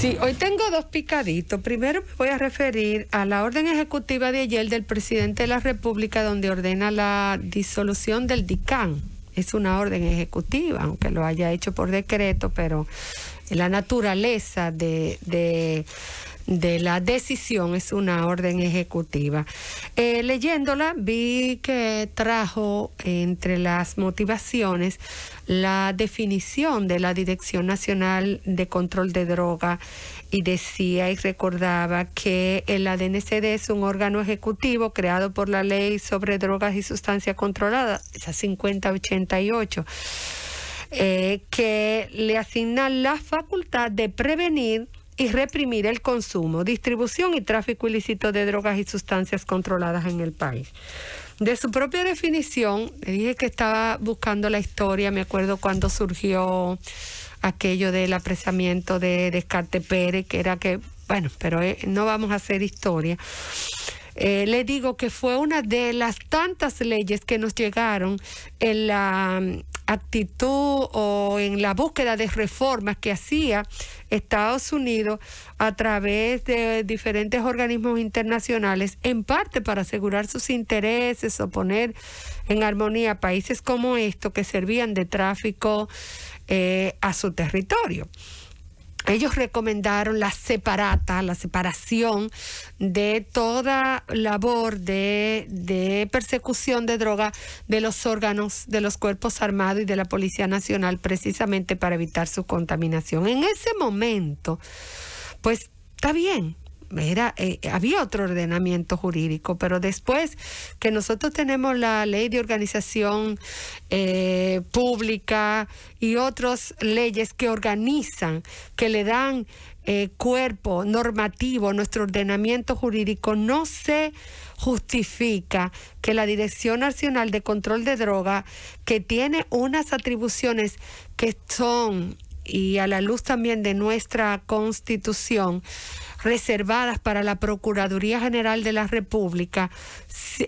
Sí, hoy tengo dos picaditos. Primero me voy a referir a la orden ejecutiva de ayer del presidente de la República donde ordena la disolución del DICAN. Es una orden ejecutiva, aunque lo haya hecho por decreto, pero la naturaleza de, de de la decisión, es una orden ejecutiva. Eh, leyéndola vi que trajo entre las motivaciones la definición de la Dirección Nacional de Control de Droga y decía y recordaba que el ADNCD es un órgano ejecutivo creado por la ley sobre drogas y sustancias controladas, esa 5088. Eh, que le asigna la facultad de prevenir y reprimir el consumo, distribución y tráfico ilícito de drogas y sustancias controladas en el país. De su propia definición, le dije que estaba buscando la historia, me acuerdo cuando surgió aquello del apresamiento de Descarte Pérez, que era que, bueno, pero eh, no vamos a hacer historia. Eh, le digo que fue una de las tantas leyes que nos llegaron en la actitud o en la búsqueda de reformas que hacía Estados Unidos a través de diferentes organismos internacionales, en parte para asegurar sus intereses o poner en armonía países como estos que servían de tráfico eh, a su territorio ellos recomendaron la separata, la separación de toda labor de, de, persecución de droga de los órganos de los cuerpos armados y de la Policía Nacional precisamente para evitar su contaminación. En ese momento, pues está bien, era, eh, había otro ordenamiento jurídico, pero después que nosotros tenemos la ley de organización eh, pública y otras leyes que organizan, que le dan eh, cuerpo normativo, a nuestro ordenamiento jurídico, no se justifica que la Dirección Nacional de Control de Droga, que tiene unas atribuciones que son, y a la luz también de nuestra constitución, reservadas para la Procuraduría General de la República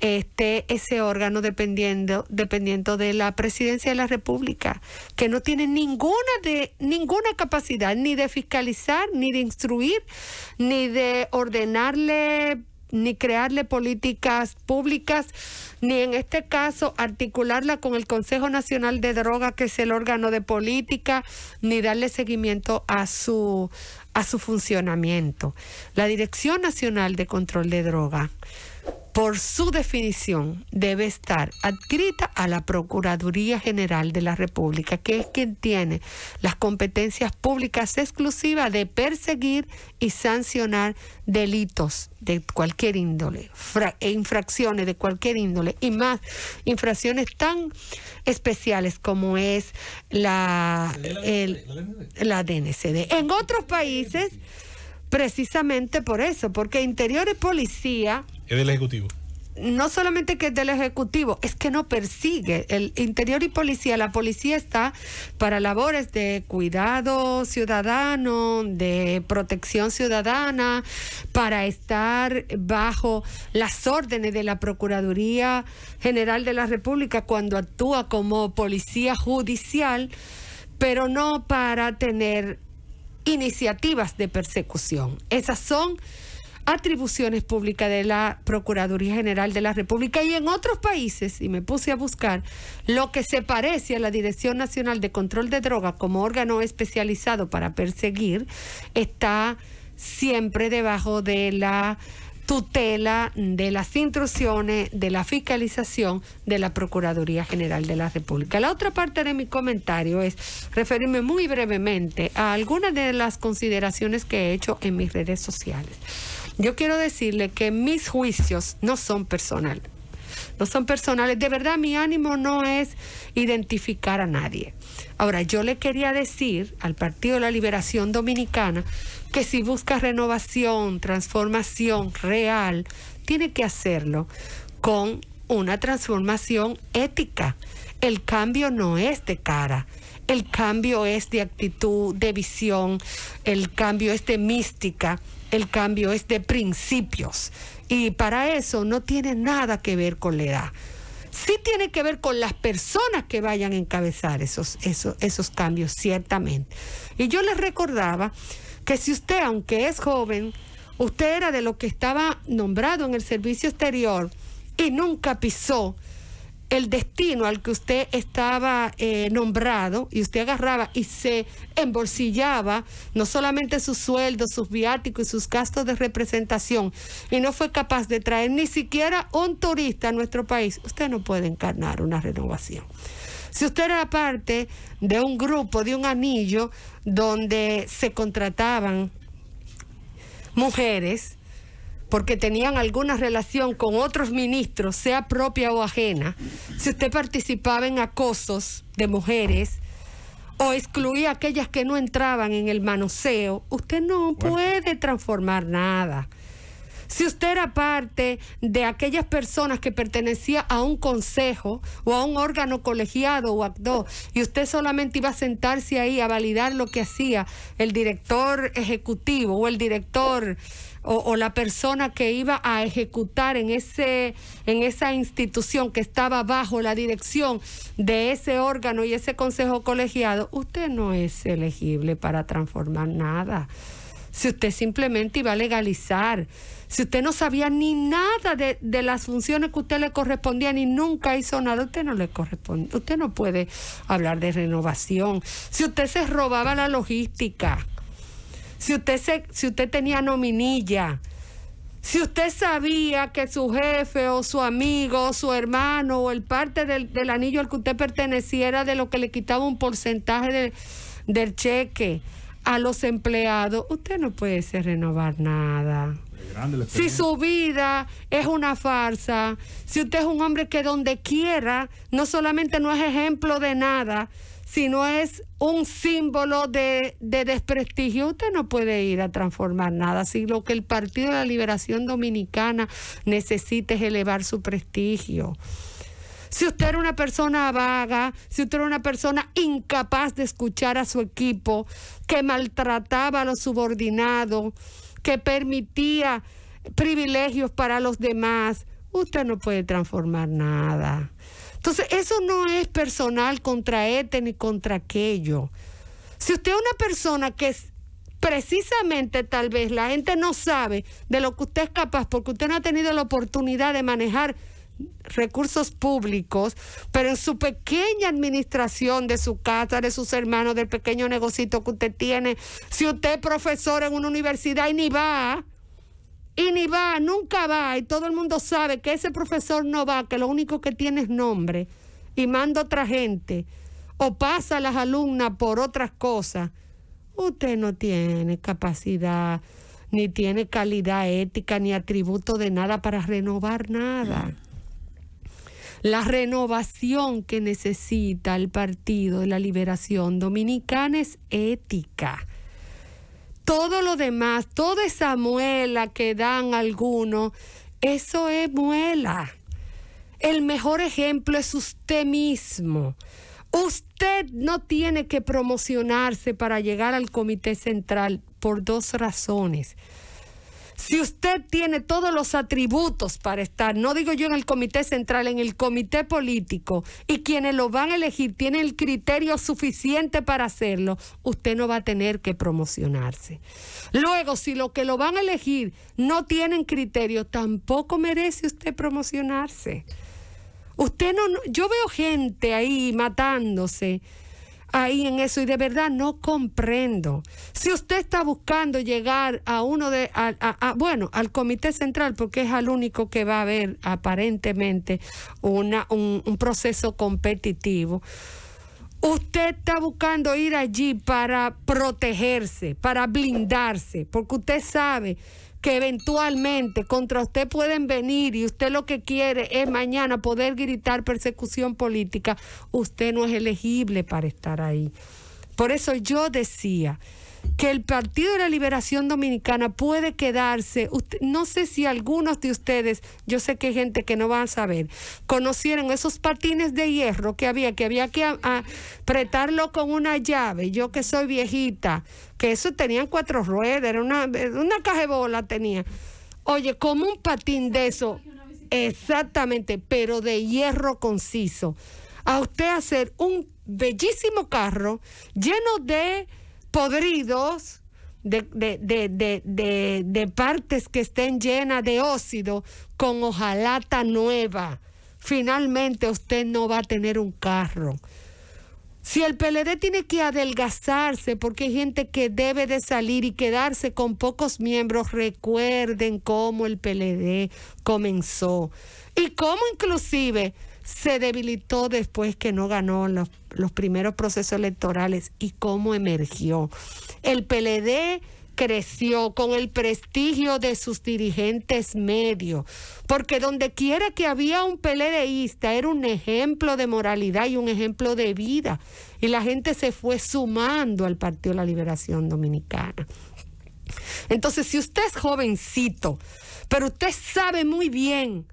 este ese órgano dependiendo, dependiendo de la presidencia de la República, que no tiene ninguna de, ninguna capacidad ni de fiscalizar, ni de instruir, ni de ordenarle ni crearle políticas públicas, ni en este caso articularla con el Consejo Nacional de Droga, que es el órgano de política, ni darle seguimiento a su, a su funcionamiento. La Dirección Nacional de Control de Droga por su definición, debe estar adscrita a la Procuraduría General de la República, que es quien tiene las competencias públicas exclusivas de perseguir y sancionar delitos de cualquier índole, e infracciones de cualquier índole, y más infracciones tan especiales como es la, la DNCD. En otros países precisamente por eso, porque Interior y Policía... Es del Ejecutivo. No solamente que es del Ejecutivo, es que no persigue. El Interior y Policía, la policía está para labores de cuidado ciudadano, de protección ciudadana, para estar bajo las órdenes de la Procuraduría General de la República cuando actúa como policía judicial, pero no para tener iniciativas de persecución. Esas son atribuciones públicas de la Procuraduría General de la República y en otros países, y me puse a buscar, lo que se parece a la Dirección Nacional de Control de Drogas como órgano especializado para perseguir, está siempre debajo de la tutela de las instrucciones de la fiscalización de la Procuraduría General de la República. La otra parte de mi comentario es referirme muy brevemente a algunas de las consideraciones que he hecho en mis redes sociales. Yo quiero decirle que mis juicios no son personales no son personales. De verdad, mi ánimo no es identificar a nadie. Ahora, yo le quería decir al Partido de la Liberación Dominicana que si busca renovación, transformación real, tiene que hacerlo con una transformación ética. El cambio no es de cara, el cambio es de actitud, de visión, el cambio es de mística, el cambio es de principios. Y para eso no tiene nada que ver con la edad. Sí tiene que ver con las personas que vayan a encabezar esos, esos, esos cambios, ciertamente. Y yo les recordaba que si usted, aunque es joven, usted era de lo que estaba nombrado en el servicio exterior y nunca pisó el destino al que usted estaba eh, nombrado y usted agarraba y se embolsillaba no solamente sus sueldos, sus viáticos y sus gastos de representación y no fue capaz de traer ni siquiera un turista a nuestro país, usted no puede encarnar una renovación. Si usted era parte de un grupo, de un anillo, donde se contrataban mujeres, porque tenían alguna relación con otros ministros, sea propia o ajena, si usted participaba en acosos de mujeres o excluía aquellas que no entraban en el manoseo, usted no puede transformar nada. Si usted era parte de aquellas personas que pertenecía a un consejo o a un órgano colegiado o acto y usted solamente iba a sentarse ahí a validar lo que hacía el director ejecutivo o el director o, la persona que iba a ejecutar en, ese, en esa institución que estaba bajo la dirección de ese órgano y ese consejo colegiado, usted no es elegible para transformar nada si usted simplemente iba a legalizar, si usted no sabía ni nada de, las funciones que usted le correspondían y nunca hizo nada, usted no le corresponde, usted no puede hablar de renovación, si usted se robaba la logística, si usted, si usted tenía nominilla, si usted sabía que su jefe o su amigo o su hermano o el parte del, anillo al que usted perteneciera de lo que le quitaba un porcentaje del cheque, a los empleados, usted no puede ser renovar nada. Si su vida es una farsa, si usted es un hombre que donde quiera, no solamente no es ejemplo de nada, sino es un símbolo de, de, desprestigio. Usted no puede ir a transformar nada. Si lo que el Partido de la Liberación Dominicana necesita es elevar su prestigio. Si usted era una persona vaga, si usted era una persona incapaz de escuchar a su equipo, que maltrataba a los subordinados, que permitía privilegios para los demás, usted no puede transformar nada. Entonces, eso no es personal contra este ni contra aquello. Si usted es una persona que precisamente tal vez la gente no sabe de lo que usted es capaz porque usted no ha tenido la oportunidad de manejar recursos públicos, pero en su pequeña administración de su casa, de sus hermanos, del pequeño negocito que usted tiene, si usted es profesor en una universidad y ni va, y ni va, nunca va, y todo el mundo sabe que ese profesor no va, que lo único que tiene es nombre, y manda otra gente, o pasa a las alumnas por otras cosas, usted no tiene capacidad, ni tiene calidad ética, ni atributo de nada para renovar nada. Mm la renovación que necesita el Partido de la Liberación Dominicana es ética. Todo lo demás, toda esa muela que dan algunos, eso es muela. El mejor ejemplo es usted mismo. Usted no tiene que promocionarse para llegar al Comité Central por dos razones. Si usted tiene todos los atributos para estar, no digo yo en el comité central, en el comité político, y quienes lo van a elegir tienen el criterio suficiente para hacerlo, usted no va a tener que promocionarse. Luego, si los que lo van a elegir no tienen criterio, tampoco merece usted promocionarse. Usted no, yo veo gente ahí matándose ahí en eso y de verdad no comprendo. Si usted está buscando llegar a uno de, bueno, al Comité Central, porque es al único que va a haber aparentemente un, un proceso competitivo. Usted está buscando ir allí para protegerse, para blindarse, porque usted sabe que eventualmente contra usted pueden venir y usted lo que quiere es mañana poder gritar persecución política, usted no es elegible para estar ahí. Por eso yo decía, que el Partido de la Liberación Dominicana puede quedarse, no sé si algunos de ustedes, yo sé que hay gente que no va a saber, conocieron esos patines de hierro que había, que había que apretarlo con una llave, yo que soy viejita, que eso tenían cuatro ruedas, era una, una cajebola tenía. Oye, como un patín de eso, exactamente, pero de hierro conciso. A usted hacer un bellísimo carro lleno de podridos, de, partes que estén llenas de óxido, con hojalata nueva. Finalmente usted no va a tener un carro. Si el PLD tiene que adelgazarse porque hay gente que debe de salir y quedarse con pocos miembros, recuerden cómo el PLD comenzó y cómo inclusive se debilitó después que no ganó los, primeros procesos electorales y cómo emergió. El PLD creció con el prestigio de sus dirigentes medios, porque donde quiera que había un PLDista... era un ejemplo de moralidad y un ejemplo de vida, y la gente se fue sumando al Partido de la Liberación Dominicana. Entonces, si usted es jovencito, pero usted sabe muy bien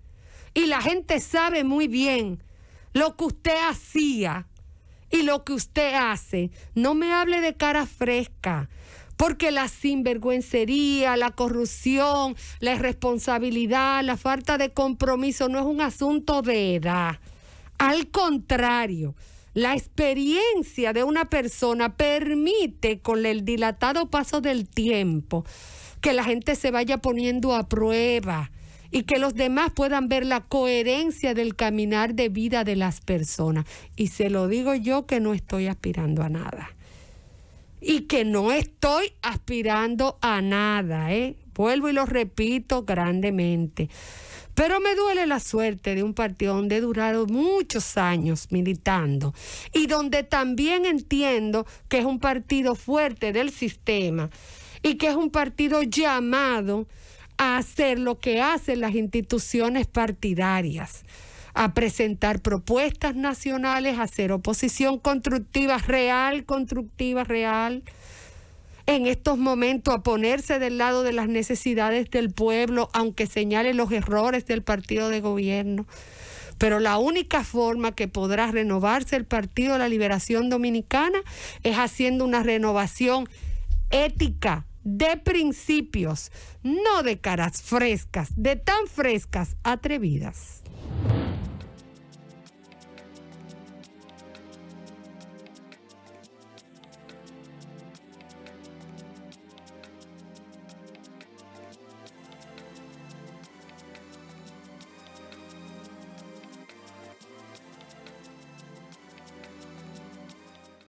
y la gente sabe muy bien lo que usted hacía y lo que usted hace. No me hable de cara fresca, porque la sinvergüencería, la corrupción, la irresponsabilidad, la falta de compromiso no es un asunto de edad. Al contrario, la experiencia de una persona permite con el dilatado paso del tiempo que la gente se vaya poniendo a prueba y que los demás puedan ver la coherencia del caminar de vida de las personas. Y se lo digo yo que no estoy aspirando a nada. Y que no estoy aspirando a nada, ¿eh? Vuelvo y lo repito grandemente. Pero me duele la suerte de un partido donde he durado muchos años militando y donde también entiendo que es un partido fuerte del sistema y que es un partido llamado a hacer lo que hacen las instituciones partidarias a presentar propuestas nacionales, a hacer oposición constructiva, real, constructiva, real, en estos momentos a ponerse del lado de las necesidades del pueblo, aunque señale los errores del partido de gobierno. Pero la única forma que podrá renovarse el Partido de la Liberación Dominicana es haciendo una renovación ética, de principios, no de caras frescas, de tan frescas atrevidas.